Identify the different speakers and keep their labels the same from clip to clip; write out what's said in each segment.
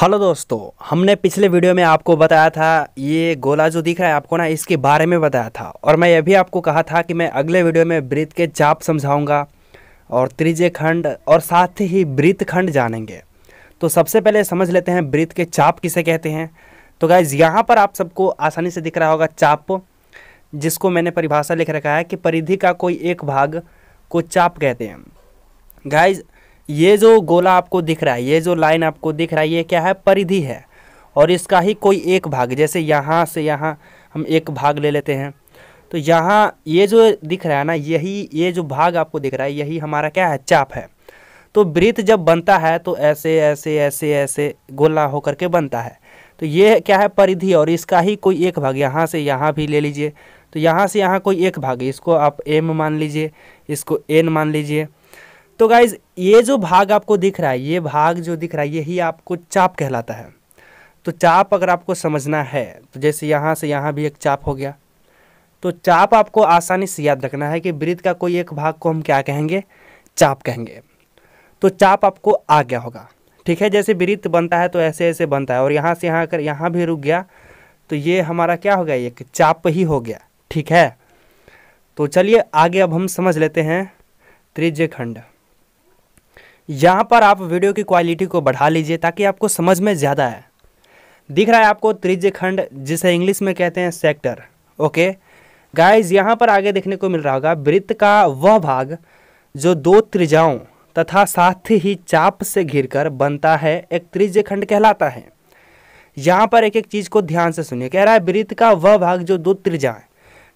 Speaker 1: hello दोस्तों हमने पिछले वीडियो में आपको बताया था ये गोला जो दिख रहा है आपको ना इसके बारे में बताया था और मैं ये भी आपको कहा था कि मैं अगले वीडियो में वृत्त के चाप समझाऊंगा और त्रिज्य खंड और साथ ही वृत्त खंड जानेंगे तो सबसे पहले समझ लेते हैं वृत्त के चाप किसे कहते हैं तो गाइज यहाँ पर आप सबको आसानी से दिख रहा होगा चाप जिसको मैंने परिभाषा लिख रखा है कि परिधि का कोई एक भाग को चाप कहते हैं गाइज ये जो गोला आपको दिख रहा है ये जो लाइन आपको दिख रहा है ये क्या है परिधि है और इसका ही कोई एक भाग जैसे यहाँ से यहाँ हम एक भाग ले लेते हैं तो यहाँ ये जो दिख रहा है ना यही ये जो भाग आपको दिख रहा है यही हमारा क्या है चाप है तो वृत्त जब बनता है तो ऐसे ऐसे ऐसे ऐसे गोला होकर के बनता है तो ये क्या है परिधि और इसका ही कोई एक भाग यहाँ से यहाँ भी ले लीजिए तो यहाँ से यहाँ कोई एक भाग इसको आप एम मान लीजिए इसको एन मान लीजिए तो गाइज ये जो भाग आपको दिख रहा है ये भाग जो दिख रहा है यही आपको चाप कहलाता है तो चाप अगर आपको समझना है तो जैसे यहाँ से यहाँ भी एक चाप हो गया तो चाप आपको आसानी से याद रखना है कि वृत्त का कोई एक भाग को हम क्या कहेंगे चाप कहेंगे तो चाप आपको आ गया होगा ठीक है जैसे वृत्त बनता है तो ऐसे ऐसे बनता है और यहाँ से यहाँ अगर यहाँ भी रुक गया तो ये हमारा क्या हो गया एक चाप ही हो गया ठीक है तो चलिए आगे अब हम समझ लेते हैं त्रिज्य खंड यहाँ पर आप वीडियो की क्वालिटी को बढ़ा लीजिए ताकि आपको समझ में ज़्यादा है दिख रहा है आपको त्रिज्य खंड जिसे इंग्लिश में कहते हैं सेक्टर ओके गाइस यहाँ पर आगे देखने को मिल रहा होगा वृत्त का वह भाग जो दो त्रिजाओं तथा साथ ही चाप से घिरकर बनता है एक त्रिज्य खंड कहलाता है यहाँ पर एक एक चीज़ को ध्यान से सुनिए कह रहा है वृत्त का वह भाग जो दो त्रिज्या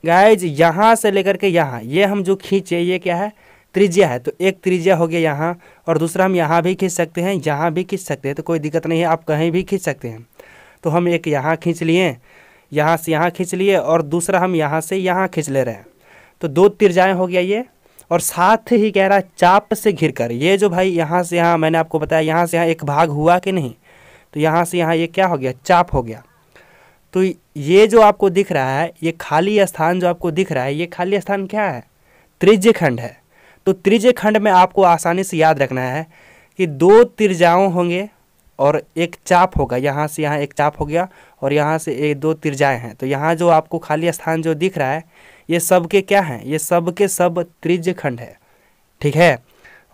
Speaker 1: गाइज यहाँ से लेकर के यहाँ ये हम जो खींचे ये क्या है त्रिज्या है तो एक त्रिज्या हो गया यहाँ और दूसरा हम यहाँ भी खींच सकते हैं यहाँ भी खींच सकते हैं तो कोई दिक्कत नहीं है आप कहीं भी खींच सकते हैं तो हम एक यहाँ खींच लिए यहाँ से यहाँ खींच लिए और दूसरा हम यहाँ से यहाँ खींच ले रहे हैं तो दो त्रिज्याएँ हो गया ये और साथ ही कह रहा है चाप से घिर कर ये जो भाई यहाँ से यहाँ मैंने आपको बताया यहाँ से यहाँ एक भाग हुआ कि नहीं तो यहाँ से यहाँ ये क्या हो गया चाप हो गया तो ये जो आपको दिख रहा है ये खाली स्थान जो आपको दिख रहा है ये खाली स्थान क्या है त्रिज्य खंड है तो त्रिज खंड में आपको आसानी से याद रखना है कि दो त्रिजाओं होंगे और एक चाप होगा यहाँ से यहाँ एक चाप हो गया और यहाँ से एक दो त्रिज्याएँ हैं तो यहाँ जो आपको खाली स्थान जो दिख रहा है ये सब के क्या हैं ये सब के सब त्रिज खंड है ठीक है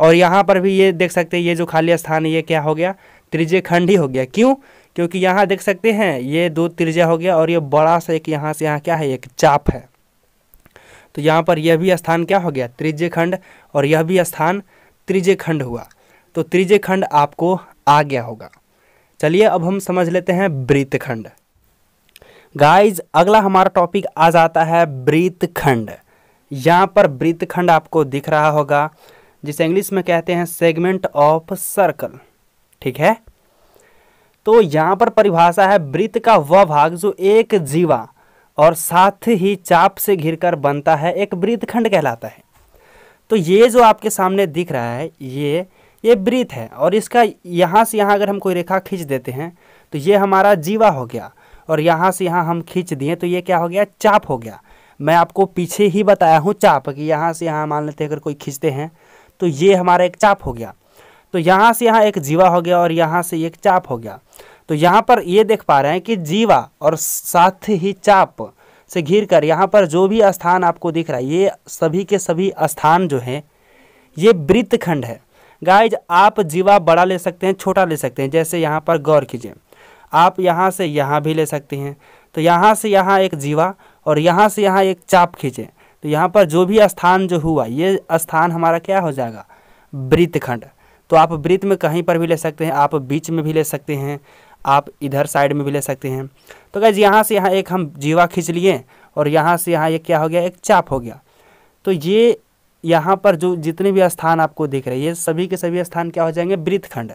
Speaker 1: और यहाँ पर भी ये देख सकते हैं ये जो खाली स्थान है ये क्या हो गया त्रिज खंड ही हो गया क्यों क्योंकि यहाँ देख सकते हैं ये दो त्रिज्या हो गया और ये बड़ा सा एक यहाँ से यहाँ क्या है एक चाप है तो यहाँ पर यह भी स्थान क्या हो गया त्रिज्य खंड और यह भी स्थान त्रिज्य खंड हुआ तो त्रिज्य खंड आपको आ गया होगा चलिए अब हम समझ लेते हैं वृत्त खंड गाइज अगला हमारा टॉपिक आ जाता है वृत्त खंड यहाँ पर वृत्त खंड आपको दिख रहा होगा जिसे इंग्लिश में कहते हैं सेगमेंट ऑफ सर्कल ठीक है तो यहाँ पर परिभाषा है वृत्त का वह भाग जो एक जीवा और साथ ही चाप से घिरकर बनता है एक वृत्तखंड कहलाता है तो ये जो आपके सामने दिख रहा है ये ये वृत्त है और इसका यहाँ से यहाँ अगर हम कोई रेखा खींच देते हैं तो ये हमारा जीवा हो गया और यहाँ से यहाँ हम खींच दिए तो ये क्या हो गया चाप हो गया मैं आपको पीछे ही बताया हूँ चाप कि यहाँ से यहाँ मान लेते अगर कोई खींचते हैं तो ये हमारा एक चाप हो गया तो यहाँ से यहाँ एक जीवा हो गया और यहाँ से एक चाप हो गया तो यहाँ पर ये देख पा रहे हैं कि जीवा और साथ ही चाप से घिर कर यहाँ पर जो भी स्थान आपको दिख रहा है ये सभी के सभी स्थान जो हैं ये वृत्त खंड है गाइज आप जीवा बड़ा ले सकते हैं छोटा ले सकते हैं जैसे यहाँ पर गौर कीजिए आप यहाँ से यहाँ भी ले सकते हैं तो यहाँ से यहाँ एक जीवा और यहाँ से यहाँ एक चाप खींचें तो यहाँ पर जो भी स्थान जो हुआ ये स्थान हमारा क्या हो जाएगा वृत्तखंड तो आप वृत्त में कहीं पर भी ले सकते हैं आप बीच में भी ले सकते हैं आप इधर साइड में भी ले सकते हैं तो गैज यहाँ से यहाँ एक हम जीवा खींच लिए और यहाँ से यहाँ एक क्या हो गया एक चाप हो गया तो ये यहाँ पर जो जितने भी स्थान आपको दिख रहे हैं ये सभी के सभी स्थान क्या हो जाएंगे वृत्तखंड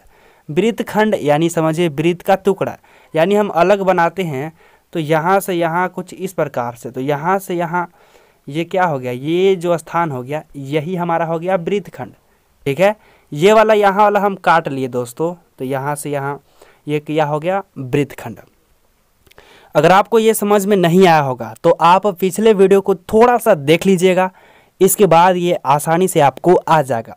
Speaker 1: वृत्तखंड यानी समझिए वृत्त का टुकड़ा यानी हम अलग बनाते हैं तो यहाँ से यहाँ कुछ इस प्रकार से तो यहाँ से यहाँ ये क्या हो गया ये जो स्थान हो गया यही हमारा हो गया वृत्तखंड ठीक है ये वाला यहाँ वाला हम काट लिए दोस्तों तो यहाँ से यहाँ ये क्या हो गया वृत्त खंड अगर आपको ये समझ में नहीं आया होगा तो आप पिछले वीडियो को थोड़ा सा देख लीजिएगा इसके बाद ये आसानी से आपको आ जाएगा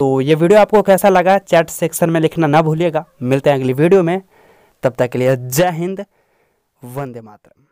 Speaker 1: तो ये वीडियो आपको कैसा लगा चैट सेक्शन में लिखना ना भूलिएगा मिलते हैं अगली वीडियो में तब तक के लिए जय हिंद वंदे मातरम